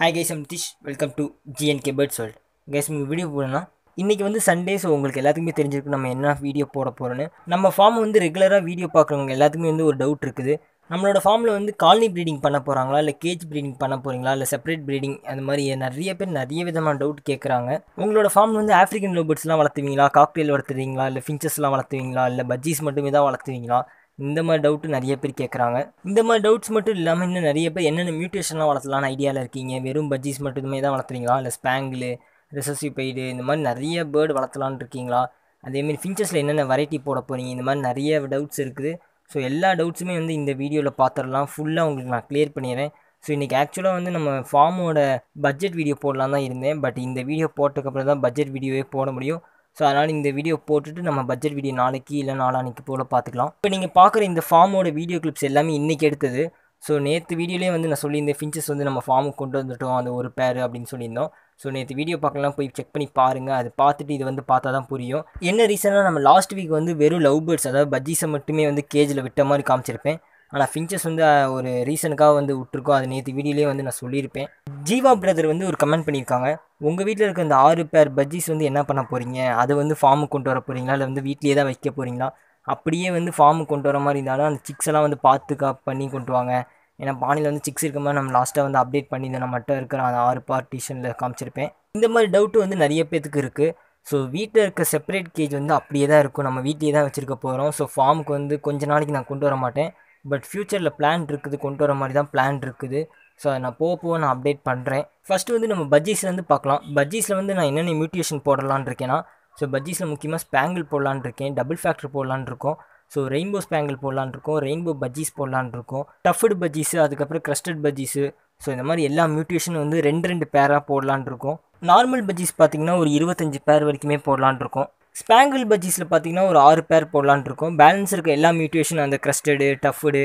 hi guys I'm திஷ் welcome to GNK birds world guys உங்கள் video போடணும்னா இன்றைக்கி வந்து சண்டே ஸோ உங்களுக்கு எல்லாத்துக்குமே தெரிஞ்சிருக்கு நம்ம என்ன வீடியோ போட போகிறோன்னு நம்ம ஃபார்ம் வந்து ரெகுலராக வீடியோ பார்க்குறவங்க எல்லாத்துக்குமே வந்து ஒரு டவுட் இருக்குது நம்மளோட ஃபார்மில் வந்து காலனி ப்ரீடிங் பண்ண போகிறாங்களா இல்லை கேஜ் ப்ரீடிங் பண்ண போகிறீங்களா இல்லை செப்பரேட் ப்ரீடிங் அந்த மாதிரி நிறைய பேர் நிறைய விதமான டவுட் கேட்குறாங்க உங்களோட ஃபார்ம் வந்து ஆஃப்ரிக்கன் லோபர்ட்ஸ்லாம் வளர்த்துவீங்களா காக்டெயில் வளர்த்துவீங்களா இல்லை ஃபின்ச்சஸ்லாம் வளர்த்துவீங்களா இல்லை பஜ்ஜீஸ் மட்டுமே தான் வளர்த்துவீங்களா இந்த மாதிரி டவுட்டு நிறைய பேர் கேட்குறாங்க இந்த மாதிரி டவுட்ஸ் மட்டும் இல்லாமல் இன்னும் நிறைய பேர் என்னென்ன மியூட்டேஷன்லாம் வளர்த்தலாம்னு ஐடியாவில் இருக்கீங்க வெறும் பஜ்ஜீஸ் மட்டும் தான் வளர்த்துறீங்களா இல்லை ஸ்பேங்கில் ரிசஸிவ் பெய்டு இந்த மாதிரி நிறைய பேர்டு வளர்த்தலான்னு இருக்கீங்களா அதேமாரி ஃபிஞ்சர்ஸில் என்னென்ன வெரைட்டி போட போகிறீங்க இந்த மாதிரி நிறைய டவுட்ஸ் இருக்குது ஸோ எல்லா டவுட்ஸுமே வந்து இந்த வீடியோவில் பார்த்துடலாம் ஃபுல்லாக உங்களுக்கு நான் கிளியர் பண்ணிடுறேன் ஸோ இன்றைக்கி ஆக்சுவலாக வந்து நம்ம ஃபார்மோட பட்ஜெட் வீடியோ போடலாம் தான் இருந்தேன் பட் இந்த வீடியோ போட்டதுக்கப்புறம் தான் பட்ஜெட் வீடியோவே போட முடியும் ஸோ அதனால் இந்த வீடியோ போட்டுட்டு நம்ம பட்ஜெட் வீடியோ நாளைக்கு இல்லை நாளானிக்கு போல் பார்த்துக்கலாம் இப்போ நீங்கள் பார்க்குற இந்த ஃபார்மோட வீடியோ கிளிப்ஸ் எல்லாமே இன்றைக்கி எடுத்தது ஸோ நேற்று வீடியோலேயே வந்து நான் சொல்லியிருந்தேன் ஃபின்ச்சஸ் வந்து நம்ம ஃபார்முக்கு கொண்டு வந்துட்டோம் அந்த ஒரு பேர் அப்படின்னு சொல்லியிருந்தோம் ஸோ நேற்று வீடியோ பார்க்கலாம் போய் செக் பண்ணி பாருங்கள் அது பார்த்துட்டு இது வந்து பார்த்தா தான் புரியும் என்ன ரீசனாக நம்ம லாஸ்ட் வீக் வந்து வெறும் லவ் பேர்ட்ஸ் அதாவது பஜ்ஜிஸை மட்டுமே வந்து கேஜில் விட்ட மாதிரி காமிச்சிருப்பேன் ஆனால் ஃபின்ச்சஸ் வந்து ஒரு ரீசனுக்காக வந்து விட்டுருக்கோம் அது நேற்று வீடியோலேயே வந்து நான் சொல்லியிருப்பேன் ஜீவா பிரதர் வந்து ஒரு கமெண்ட் பண்ணியிருக்காங்க உங்கள் வீட்டில் இருக்க இந்த ஆறு பேர் பஜ்ஜிஸ் வந்து என்ன பண்ண போகிறீங்க அதை வந்து ஃபார்முக்கு கொண்டு வர போகிறீங்களா இல்லை வந்து வீட்லேயே தான் வைக்க போகிறீங்களா அப்படியே வந்து ஃபார்முக்கு கொண்டு வர மாதிரி இருந்தாலும் அந்த சிக்ஸ் எல்லாம் வந்து பார்த்துக்கா பண்ணி கொண்டு வாங்க ஏன்னா பானியில் வந்து சிக்ஸ் இருக்க மாதிரி நம்ம லாஸ்ட்டாக வந்து அப்டேட் நான் மட்டும் இருக்கிற அந்த ஆறு பார்ட்டிஷனில் காமிச்சிருப்பேன் இந்த மாதிரி டவுட்டு வந்து நிறைய பேத்துக்கு இருக்குது ஸோ வீட்டில் இருக்க செப்பரேட் கேஜ் வந்து அப்படியே தான் இருக்கும் நம்ம வீட்டிலே தான் வச்சுருக்க போகிறோம் ஸோ ஃபார்முக்கு வந்து கொஞ்ச நாளைக்கு நான் கொண்டு வர மாட்டேன் பட் ஃப்யூச்சரில் பிளான் இருக்குது கொண்டு வர மாதிரி தான் பிளான் இருக்குது ஸோ அதை நான் போக போக நான் அப்டேட் பண்ணுறேன் ஃபஸ்ட்டு வந்து நம்ம பஜ்ஜீஸ்லேருந்து பார்க்கலாம் பஜ்ஜீஸில் வந்து நான் என்னென்ன மியூட்டேஷன் போடலான்னு இருக்கேன்னா ஸோ பஜ்ஜீஸில் முக்கியமாக ஸ்பேங்கிள் போடலான் இருக்கேன் டபுள் ஃபேக்டர் போடலான் இருக்கோம் ஸோ ரெயின்போ ஸ்பேங்கிள் போடலான் இருக்கோம் ரெயின்போ பஜ்ஜீஸ் போடலான் இருக்கோம் டஃப்டு பஜ்ஜீஸு அதுக்கப்புறம் க்ரஸ்டட் பஜ்ஜீஸு ஸோ இந்த மாதிரி எல்லா மியூட்டேஷனும் வந்து ரெண்டு ரெண்டு பேராக போடலான் இருக்கும் நார்மல் பஜ்ஜீஸ் பார்த்திங்கன்னா ஒரு இருபத்தஞ்சி பேர் வரைக்குமே போடலான் இருக்கோம் ஸ்பேங்கிள் பஜ்ஜீஸில் பார்த்தீங்கன்னா ஒரு ஆறு பேர் போடலான் இருக்கும் பேலன்ஸ் இருக்க எல்லா மியூட்டேஷன் அந்த க்ரஸ்டடு டஃப்டு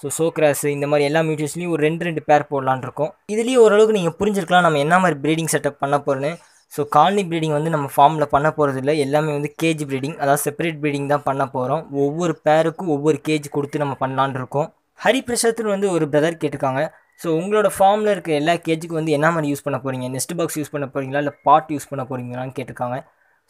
ஸோ சோக்ராஸ் இந்த மாதிரி எல்லா மியூட்டேஷன்லையும் ஒரு ரெண்டு ரெண்டு பேர் போடலான் இருக்கும் இதுலேயும் ஓரளவுக்கு நீங்கள் புரிஞ்சிருக்கலாம் நம்ம என்ன மாதிரி ப்ரீடிங் செட்டப் பண்ண போகிறேன்னு ஸோ காலனி ப்ரீடிங் வந்து நம்ம ஃபார்மில் பண்ண போகிறது இல்லை எல்லாமே வந்து கேஜ் ப்ரீடிங் அதாவது செப்பரேட் ப்ரீடிங் தான் பண்ண போகிறோம் ஒவ்வொரு பேருக்கும் ஒவ்வொரு கேஜ் கொடுத்து நம்ம பண்ணலான் இருக்கோம் ஹரி வந்து ஒரு பிரதர் கேட்டிருக்காங்க ஸோ உங்களோட ஃபார்மில் இருக்க எல்லா கேஜுக்கும் வந்து என்ன மாதிரி யூஸ் பண்ண போகிறீங்க நெஸ்ட் பாக்ஸ் யூஸ் பண்ண போகிறீங்களா இல்லை பாட் யூஸ் பண்ண போகிறீங்களான்னு கேட்டிருக்காங்க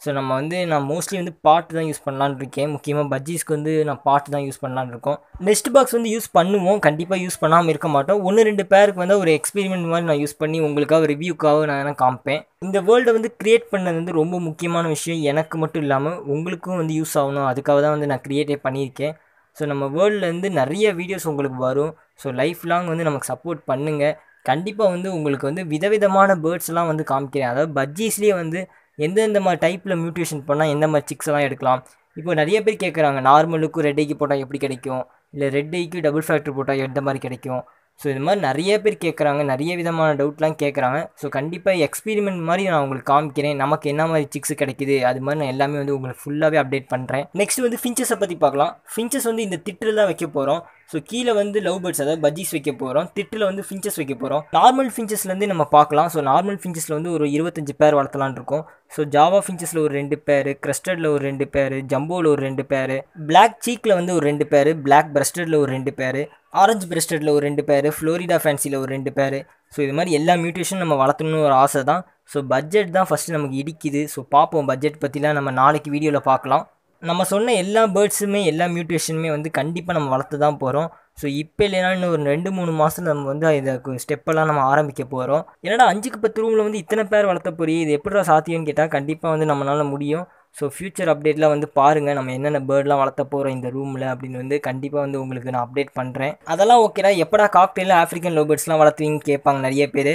ஸோ நம்ம வந்து நான் மோஸ்ட்லி வந்து பாட்டு தான் யூஸ் பண்ணலான்னு இருக்கேன் முக்கியமாக பஜ்ஜீஸ்க்கு வந்து நான் பாட்டு தான் யூஸ் பண்ணலான்னு இருக்கோம் நெக்ஸ்ட் பாக்ஸ் வந்து யூஸ் பண்ணுவோம் கண்டிப்பாக யூஸ் பண்ணாமல் இருக்க மாட்டோம் ஒன்று ரெண்டு பேருக்கு வந்து ஒரு எக்ஸ்பெரிமெண்ட் மாதிரி நான் யூஸ் பண்ணி உங்களுக்காக ரிவ்யூக்காக நான் என்ன காமிப்பேன் இந்த வேர்ல்டை வந்து க்ரியேட் பண்ணது வந்து ரொம்ப முக்கியமான விஷயம் எனக்கு மட்டும் இல்லாமல் உங்களுக்கும் வந்து யூஸ் ஆகணும் அதுக்காக தான் வந்து நான் க்ரியேட்டே பண்ணியிருக்கேன் ஸோ நம்ம வேர்ல்ட்லேருந்து நிறைய வீடியோஸ் உங்களுக்கு வரும் ஸோ லைஃப் லாங் வந்து நமக்கு சப்போர்ட் பண்ணுங்கள் கண்டிப்பாக வந்து உங்களுக்கு வந்து விதவிதமான பேர்ட்ஸ்லாம் வந்து காமிக்கிறேன் அதாவது பஜ்ஜீஸ்லேயே வந்து எந்தெந்த மாதிரி டைப்பில் மியூட்டேஷன் பண்ணால் எந்த மாதிரி சிக்ஸ் எல்லாம் எடுக்கலாம் இப்போ நிறைய பேர் கேட்குறாங்க நார்மலுக்கும் ரெட் ஐக்கு போட்டால் எப்படி கிடைக்கும் இல்லை ரெட் ஐக்கு டபுள் ஃபேக்டர் போட்டால் எந்த மாதிரி கிடைக்கும் ஸோ இது மாதிரி நிறைய பேர் கேட்குறாங்க நிறைய விதமான டவுட்லாம் கேட்குறாங்க ஸோ கண்டிப்பாக எக்ஸ்பெரிமெண்ட் மாதிரி நான் உங்களுக்கு காமிக்கிறேன் நமக்கு என்ன மாதிரி சிக்ஸ் கிடைக்குது அது மாதிரி நான் எல்லாமே வந்து உங்களுக்கு ஃபுல்லாகவே அப்டேட் பண்ணுறேன் நெக்ஸ்ட் வந்து ஃபின்ச்சஸை பற்றி பார்க்கலாம் ஃபின்ச்சஸ் வந்து இந்த திட்டில் தான் வைக்க போகிறோம் ஸோ கீழே வந்து லவ் பேர்ட்ஸ் அதாவது பஜ்ஜிஸ் வைக்க போகிறோம் திட்டில் வந்து ஃபிஞ்சஸ் வைக்க போகிறோம் நார்மல் ஃபிஞ்சஸ்லேருந்து நம்ம பார்க்கலாம் ஸோ நார்மல் ஃபிஞ்சஸில் வந்து ஒரு இருபத்தஞ்சு பேர் வளர்த்தலான் இருக்கும் ஸோ ஜாவா ஃபிஞ்சஸில் ஒரு ரெண்டு பேர் கிரஸ்டடில் ஒரு ரெண்டு பேர் ஜம்போவில் ஒரு ரெண்டு பேர் பிளாக் சீக்கில் வந்து ஒரு ரெண்டு பேர் பிளாக் பிரஸ்டடில் ஒரு ரெண்டு பேர் ஆரஞ்சு பிரஸ்டடில் ஒரு ரெண்டு பேர் ஃப்ளோரிடா ஃபேன்சியில் ஒரு ரெண்டு பேர் ஸோ இது மாதிரி எல்லா மியூட்டேஷன் நம்ம வளர்த்தணும்னு ஒரு ஆசை தான் ஸோ பட்ஜெட் தான் ஃபஸ்ட்டு நமக்கு இடிக்குது ஸோ பார்ப்போம் பட்ஜெட் பற்றிலாம் நம்ம நாளைக்கு வீடியோவில் பார்க்கலாம் நம்ம சொன்ன எல்லா பேர்ட்ஸுமே எல்லா மியூட்டேஷனுமே வந்து கண்டிப்பாக நம்ம வளர்த்து தான் போகிறோம் ஸோ இப்போ இல்லைனா இன்னும் ஒரு ரெண்டு மூணு மாதத்தில் நம்ம வந்து இதை ஸ்டெப்பெல்லாம் நம்ம ஆரம்பிக்க போகிறோம் என்னடா அஞ்சுக்கு பத்து ரூமில் வந்து இத்தனை பேர் வளர்த்த போறியே இது எப்படிடா சாத்தியம்னு கேட்டால் கண்டிப்பாக வந்து நம்மளால் முடியும் ஸோ ஃப்யூச்சர் அப்டேட்லாம் வந்து பாருங்கள் நம்ம என்னென்ன பேர்ட்லாம் வளர்த்த போகிறோம் இந்த ரூமில் அப்படின்னு வந்து கண்டிப்பாக வந்து உங்களுக்கு நான் அப்டேட் பண்ணுறேன் அதெல்லாம் ஓகேடா எப்படா காக்டெயில் ஆஃப்ரிக்கன் லோபர்ட்ஸ்லாம் வளர்த்துவீங்கன்னு கேட்பாங்க நிறைய பேர்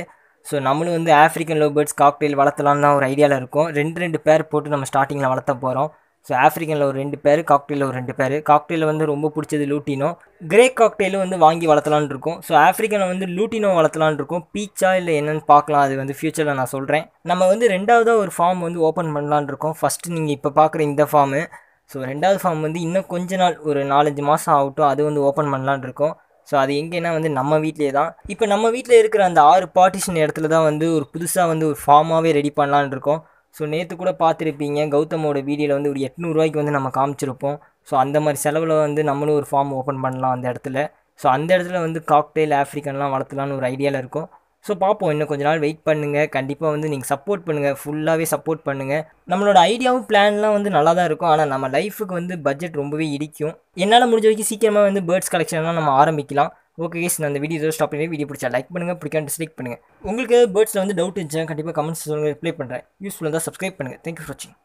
ஸோ நம்மளும் வந்து ஆஃப்ரிக்கன் லோபர்ட்ஸ் காக்டெயில் வளர்த்தலாம் தான் ஒரு ஐடியாவில் இருக்கும் ரெண்டு ரெண்டு பேர் போட்டு நம்ம ஸ்டார்டிங்கில் வளர்த்த போகிறோம் ஸோ ஆஃப்ரிக்கனில் ஒரு ரெண்டு பேர் காக்டெயிலில் ஒரு ரெண்டு பேர் காக்டெயிலில் வந்து ரொம்ப பிடிச்சது லூட்டினோ கிரே காக்டெயிலும் வந்து வாங்கி வளர்த்தலான் இருக்கும் ஸோ ஆஃப்ரிக்கனில் வந்து லூட்டினோ வளர்த்தலான் இருக்கும் பீச்சா இல்லை என்னென்னு பார்க்கலாம் அது வந்து ஃப்யூச்சரில் நான் சொல்கிறேன் நம்ம வந்து ரெண்டாவதாக ஒரு ஃபார்ம் வந்து ஓப்பன் பண்ணலான் இருக்கோம் ஃபஸ்ட்டு நீங்கள் இப்போ பார்க்குற இந்த ஃபார்மு ஸோ ரெண்டாவது ஃபார்ம் வந்து இன்னும் கொஞ்ச நாள் ஒரு நாலஞ்சு மாதம் ஆகட்டும் அது வந்து ஓப்பன் பண்ணலான் இருக்கோம் ஸோ அது எங்கேன்னா வந்து நம்ம வீட்லேயே தான் இப்போ நம்ம வீட்டில் இருக்கிற அந்த ஆறு பார்ட்டிஷன் இடத்துல தான் வந்து ஒரு புதுசாக வந்து ஒரு ஃபார்மாகவே ரெடி பண்ணலான் இருக்கோம் ஸோ நேற்று கூட பார்த்துருப்பீங்க கௌதமோட வீடியோவில் வந்து ஒரு எட்நூறுவாய்க்கு வந்து நம்ம காமிச்சிருப்போம் ஸோ அந்த மாதிரி செலவில் வந்து நம்மளும் ஒரு ஃபார்ம் ஓப்பன் பண்ணலாம் அந்த இடத்துல ஸோ அந்த இடத்துல வந்து காக்டெயில் ஆஃப்ரிக்கன்லாம் வளர்த்தலான்னு ஒரு ஐடியாவில் இருக்கும் ஸோ பார்ப்போம் இன்னும் கொஞ்ச நாள் வெயிட் பண்ணுங்கள் கண்டிப்பாக வந்து நீங்கள் சப்போர்ட் பண்ணுங்கள் ஃபுல்லாகவே சப்போர்ட் பண்ணுங்கள் நம்மளோட ஐடியாவும் பிளான்லாம் வந்து நல்லா தான் இருக்கும் ஆனால் நம்ம லைஃபுக்கு வந்து பட்ஜெட் ரொம்பவே இடிக்கும் என்னால் முடிஞ்ச வரைக்கும் சீக்கிரமாக வந்து பேர்ட்ஸ் கலெக்ஷன்லாம் நம்ம ஆரம்பிக்கலாம் ஓகே கேஸ் நான் அந்த வீடியோ ஸ்டாப் பண்ணி வீடியோ பிடிச்சா லைக் பண்ணுங்கள் பிடிக்காம டிஸ்லைக் பண்ணுங்கள் உங்களுக்கு பேர்ட்ஸில் வந்து டவுட் இருந்துச்சுன்னா கண்டிப்பாக கமெண்ட்ஸ் சொல்லுங்கள் ரிப்ளை பண்ணுறேன் யூஸ்ஃபுல்லாக தான் சப்ஸ்கிரைப் பண்ணுங்கள் தேங்க்யூ ஃபார் வாட்சிங்